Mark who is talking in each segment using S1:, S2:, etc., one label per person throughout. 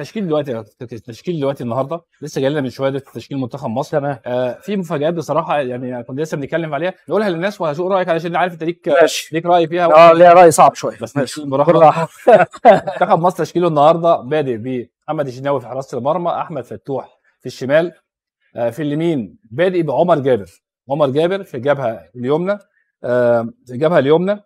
S1: التشكيل دلوقتي التشكيل دلوقتي النهارده لسه جاي لنا من شويه ده تشكيل منتخب مصر تمام آه في مفاجات بصراحه يعني كنت لسه بنتكلم عليها نقولها للناس وهشوف رايك علشان عارف انت ليك ليك راي فيها اه
S2: ليا راي صعب شويه بس ماشي بالراحه
S1: منتخب مصر تشكيله النهارده بادئ بمحمد الشناوي في حراسه المرمى احمد فتوح في الشمال آه في اليمين بادئ بعمر جابر عمر جابر في الجبهه اليمنى آه في الجبهه اليمنى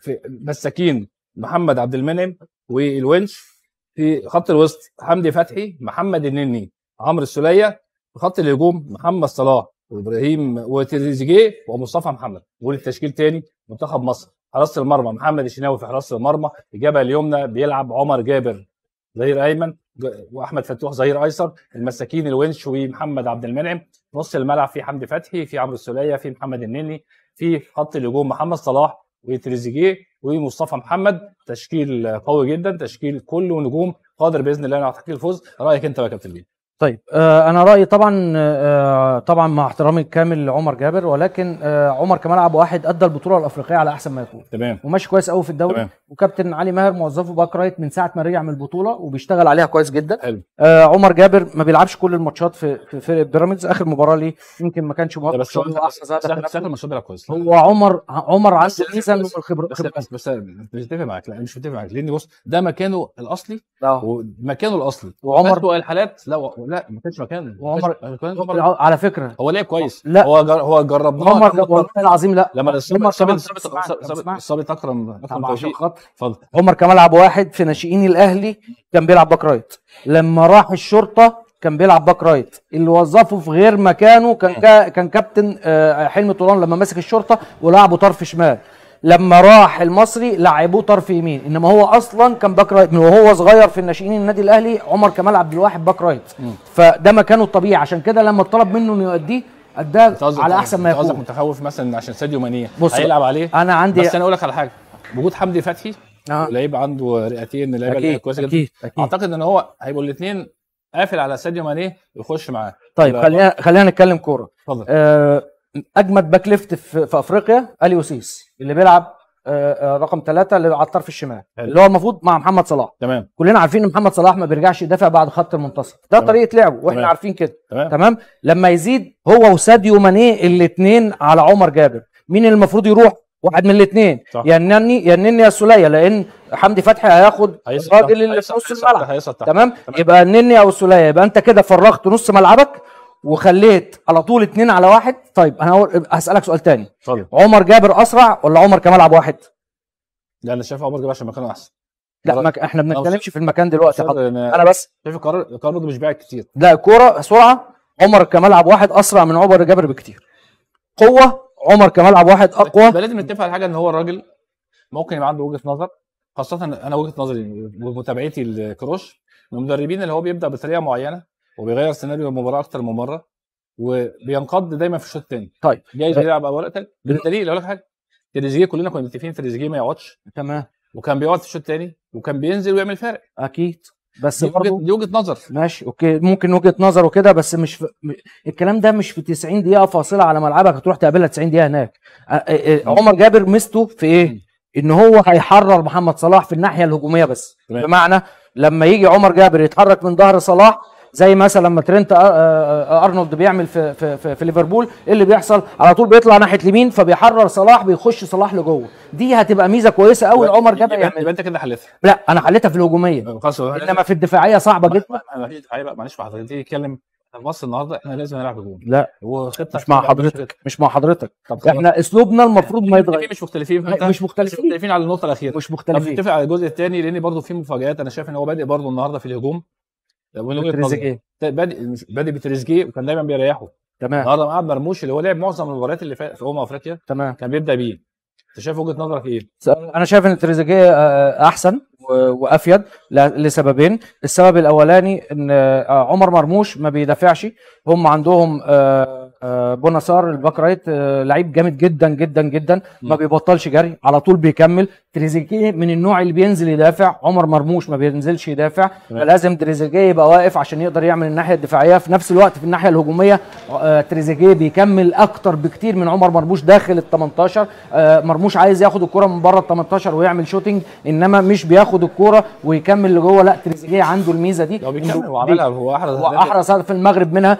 S1: في مساكين محمد عبد المنعم والونش في خط الوسط حمدي فتحي محمد النني عمرو السوليه في خط الهجوم محمد صلاح وابراهيم وتريزيجيه ومصطفى محمد دول التشكيل تاني منتخب مصر حراسه المرمى محمد الشناوي في حراسه المرمى الجبهه اليمنى بيلعب عمر جابر ظهير ايمن واحمد فتوح ظهير ايسر المساكين الونش ومحمد عبد المنعم نص الملعب في حمدي فتحي في عمرو السوليه في محمد النني في خط الهجوم محمد صلاح وتريزيجيه ومصطفى محمد تشكيل قوي جدا تشكيل كله نجوم قادر باذن الله على تحقيق الفوز رايك انت يا كابتن
S2: طيب آه، انا رايي طبعا آه، آه، طبعا مع احترامي الكامل لعمر جابر ولكن عمر كملعب واحد ادى البطوله الافريقيه على احسن ما يكون تمام وماشي كويس قوي في الدوري وكابتن علي ماهر موظفه باك رايت من ساعه ما رجع من البطوله وبيشتغل عليها كويس جدا حلو عمر جابر ما بيلعبش كل الماتشات في في فرق بيراميدز اخر مباراه ليه يمكن ما كانش موفق بس هو كويس هو عمر عمر عنده ميزه من الخبره بس
S1: بس, بس مش متفق معاك لا مش متفق معاك لان بص ده مكانه الاصلي ومكانه الاصلي وعمر الحالات لا لا ما كانش مكان وعمر على فكره هو لعب كويس
S2: لا هو جر... هو جربناه عمر والله العظيم لا لما صابت اكرم اكرم توفيق عمر كان لعب واحد في ناشئين الاهلي كان بيلعب باك رايت لما راح الشرطه كان بيلعب باك رايت اللي وظفه في غير مكانه كان كا كان كابتن آه، حلمي طولان لما مسك الشرطه ولعبه طرف شمال لما راح المصري لعبوه طرف يمين انما هو اصلا كان باك رايت من وهو صغير في الناشئين النادي الاهلي عمر كمال عبد الواحد باك رايت فده مكانه الطبيعي عشان كده لما اتطلب منه انه يؤديه اداه على احسن ما يكون قصدك متخوف مثلا عشان ساديو ماني هيلعب عليه انا عندي بس انا
S1: اقول لك على حاجه وجود حمدي فتحي آه. لعيب عنده رئتين لعيب كويس جدا أكيد. أكيد. اعتقد ان هو هيبقوا الاثنين قافل على ساديو ماني يخش معاه طيب خلينا
S2: خلينا نتكلم كوره اتفضل آه اجمد باك ليفت في, في افريقيا اليوسيس اللي بيلعب آه، آه، رقم ثلاثة اللي على الطرف الشمال حلو. اللي هو المفروض مع محمد صلاح تمام كلنا عارفين ان محمد صلاح ما بيرجعش يدافع بعد خط المنتصف ده تمام. طريقه لعبه واحنا تمام. عارفين كده تمام. تمام لما يزيد هو وساديو ماني الاثنين على عمر جابر مين اللي المفروض يروح واحد من الاثنين يا نني يا نني يا السليه لان حمدي فتحي هياخد الراجل
S1: اللي في نص الملعب تمام؟,
S2: تمام يبقى نني او سوليه يبقى انت كده فرغت نص ملعبك وخليت على طول اتنين على واحد طيب انا هسالك سؤال تاني طيب. عمر جابر اسرع ولا عمر كمال عبد واحد؟ لا انا شايف عمر جابر عشان مكانه احسن لا مك... احنا ما بنتكلمش في المكان دلوقتي حط... أنا... انا بس
S1: شايف القرار القرار ده مش بعيد كتير
S2: لا الكوره سرعه عمر كمال عبد واحد اسرع من عمر جابر بكتير قوه عمر كمال عبد واحد طيب، اقوى لازم
S1: نتفق على حاجه ان هو الراجل ممكن يبقى عنده وجهه نظر خاصه انا وجهه نظري ومتابعتي الكروش من المدربين اللي هو بيبدا بطريقه معينه وبيغير سيناريو المباراه اكتر من مره وبينقض دايما في الشوط الثاني طيب جايز يلعب آه. اوراق ثاني بالدليل اقول لك حاجه تريزيجيه كلنا كنا متفقين تريزيجيه ما يقعدش تمام وكان بيقعد في الشوط الثاني وكان بينزل ويعمل فارق اكيد بس برضه دي
S2: وجهه نظر ماشي اوكي ممكن وجهه نظر وكده بس مش في... الكلام ده مش في 90 دقيقه فاصله على ملعبك هتروح تقابلها 90 دقيقه هناك عمر جابر ميزته في ايه؟ ان هو هيحرر محمد صلاح في الناحيه الهجوميه بس بمعنى لما يجي عمر جابر يتحرك من ظهر صلاح زي مثلا لما ترينت آه، آه، آه، ارنولد بيعمل في في في, في ليفربول ايه اللي بيحصل على طول بيطلع ناحيه اليمين فبيحرر صلاح بيخش صلاح لجوه دي هتبقى ميزه كويسه قوي عمر جاب يعني يبقى انت كده حلتها لا انا حلتها في الهجوميه أيوة، خلاص انما في الدفاعيه صعبه جدا
S1: معلش حضرتك يتكلم في مصر النهارده احنا لازم نلعب هجوم لا
S2: وخطه مش مع حضرتك مش مع حضرتك طب احنا اسلوبنا المفروض ما يتغير
S1: مش مختلفين مش مختلفين مش مختلفين على النقطه الاخيره مش مختلفين نتفق على الجزء الثاني لان برضه في مفاجات انا شايف ان هو بادئ برضه النهارده في الهجوم من وجهه تريزيجيه؟ طيب بادئ بتريزيجيه وكان دايما بيريحه تمام النهارده معاه مرموش اللي هو لعب معظم المباريات اللي في امم افريقيا تمام كان بيبدا بيه انت شايف وجهه نظرك ايه؟
S2: انا شايف ان تريزيجيه آه، آه، احسن وافيد لسببين السبب الاولاني ان آه، عمر مرموش ما بيدافعش هم عندهم آه، بونسار الباك رايت آه، لعيب جامد جدا جدا جدا ما بيبطلش جري على طول بيكمل تريزيجيه من النوع اللي بينزل يدافع عمر مرموش ما بينزلش يدافع فلازم تريزيجيه يبقى واقف عشان يقدر يعمل الناحيه الدفاعيه في نفس الوقت في الناحيه الهجوميه آه، تريزيجيه بيكمل اكتر بكتير من عمر مرموش داخل ال 18 مرموش عايز ياخد الكره من بره ال 18 ويعمل شوتنج انما مش بياخد الكره ويكمل لجوه لا تريزيجيه عنده الميزه دي هو بيكمل وعملها هو احرز احرز في المغرب منها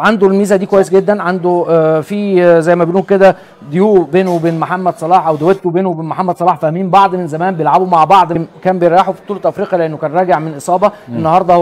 S2: عنده الميزه دي كويس كويس جدا عنده آه، في آه، زي ما بنقول كده ديو بينه وبين محمد صلاح او دويتو بينه وبين محمد صلاح فاهمين بعض من زمان بيلعبوا مع بعض كان بيريحوا في بطوله افريقيا لانه كان راجع من اصابه النهارده هو